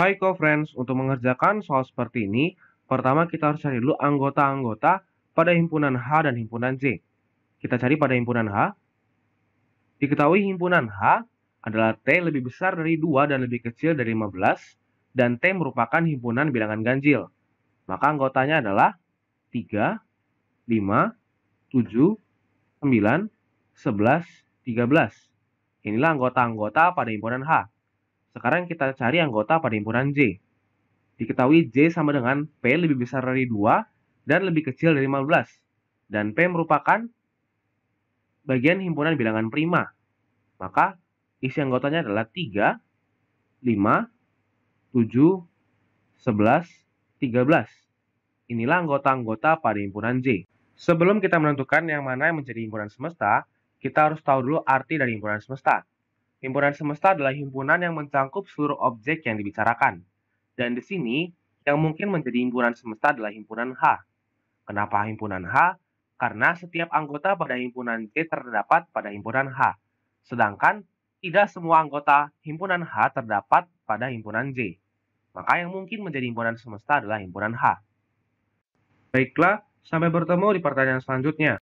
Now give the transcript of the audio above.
Hai co-friends, untuk mengerjakan soal seperti ini, pertama kita harus cari dulu anggota-anggota pada himpunan H dan himpunan J. Kita cari pada himpunan H. Diketahui himpunan H adalah T lebih besar dari 2 dan lebih kecil dari 15, dan T merupakan himpunan bilangan ganjil. Maka anggotanya adalah 3, 5, 7, 9, 11, 13. Inilah anggota-anggota pada himpunan H. Sekarang kita cari anggota pada himpunan J. Diketahui J sama dengan P lebih besar dari 2 dan lebih kecil dari 15. Dan P merupakan bagian himpunan bilangan prima. Maka isi anggotanya adalah 3, 5, 7, 11, 13. Inilah anggota-anggota pada himpunan J. Sebelum kita menentukan yang mana yang menjadi himpunan semesta, kita harus tahu dulu arti dari himpunan semesta. Himpunan semesta adalah himpunan yang mencangkup seluruh objek yang dibicarakan. Dan di sini, yang mungkin menjadi himpunan semesta adalah himpunan H. Kenapa himpunan H? Karena setiap anggota pada himpunan J terdapat pada himpunan H. Sedangkan, tidak semua anggota himpunan H terdapat pada himpunan J. Maka yang mungkin menjadi himpunan semesta adalah himpunan H. Baiklah, sampai bertemu di pertanyaan selanjutnya.